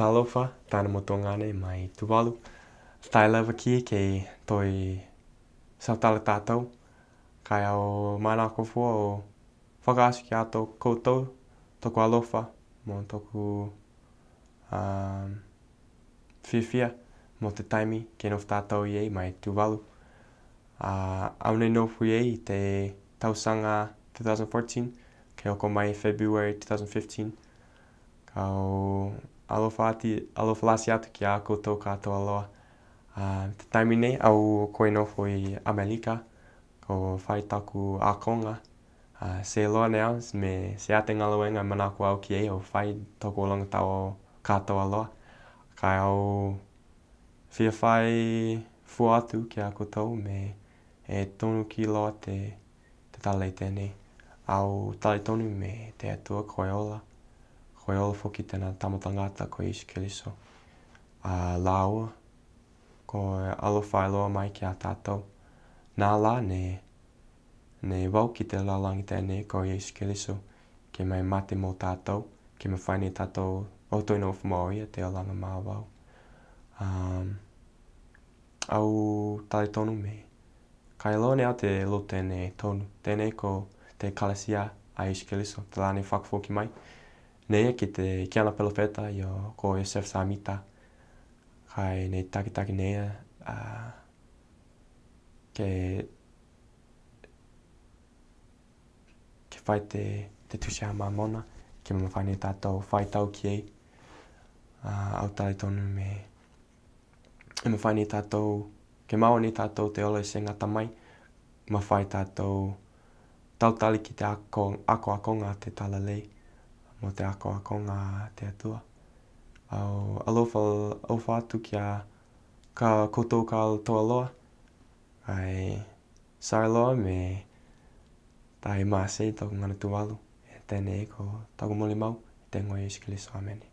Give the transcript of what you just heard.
talofa tāna moto mai tuvalu Tai lava ki ke toi sautala tātou. Kai au mana ko fu o whakaasu ki ato koutou toku alofa mo toku fifia um, whiwhia mo te taimi ke nof tātou i mai tuvalu a uh, au nei nofu i te tausanga 2014 ke oko mai February 2015. Kau alofati alofalasi atu ki a koutou katoa loa. Ah, te taimi nei, au koe no foi Amelika, ko whai taku a konga. Ah, se loa nea, me se ate ngaloenga manako au ki ei, o whai toko longa tau katoa loa. Kai au whia whai fu atu ki a koutou, me e tonu ki loa te, tale tēnei. Au tale tonu me te atua koe ola hoi olo foki tēnā tamata ngāta ko ishi keliso. A uh, lau, ko alo whai loa mai ki a tātou. Nā la ne, ne wau ki te lalangi tēne ko ishi keliso, ke mai mate mō tātou, ke mai whaini tātou o tui nō fumo o ia te alanga mā wau. Um, au tali tonu me. Kai loa ne au te lo tēne tonu, tēne ko te kalesia a ishi keliso, te lāne whakafoki mai. mai neia ki te kiana pelofeta i o ko Yosef Samita. Kai nei taki taki nei a ke ke fai te te tusi a mamona ke mama fai nei tātou fai tau ki ei a uh, au tali tonu me e mama fai nei tātou ke mau nei tātou te olo i se ngata mai ma fai tātou tau tali ki te ako ako akonga te tala lei mo te ako konga te atua. ao alofa o whātu ki ka koto ka loa. Ai sāi loa me tai maa sei tōku ngana tu walu. E tēnei ko tōku mole mau. E tēngo Jesus Kristus. Amen.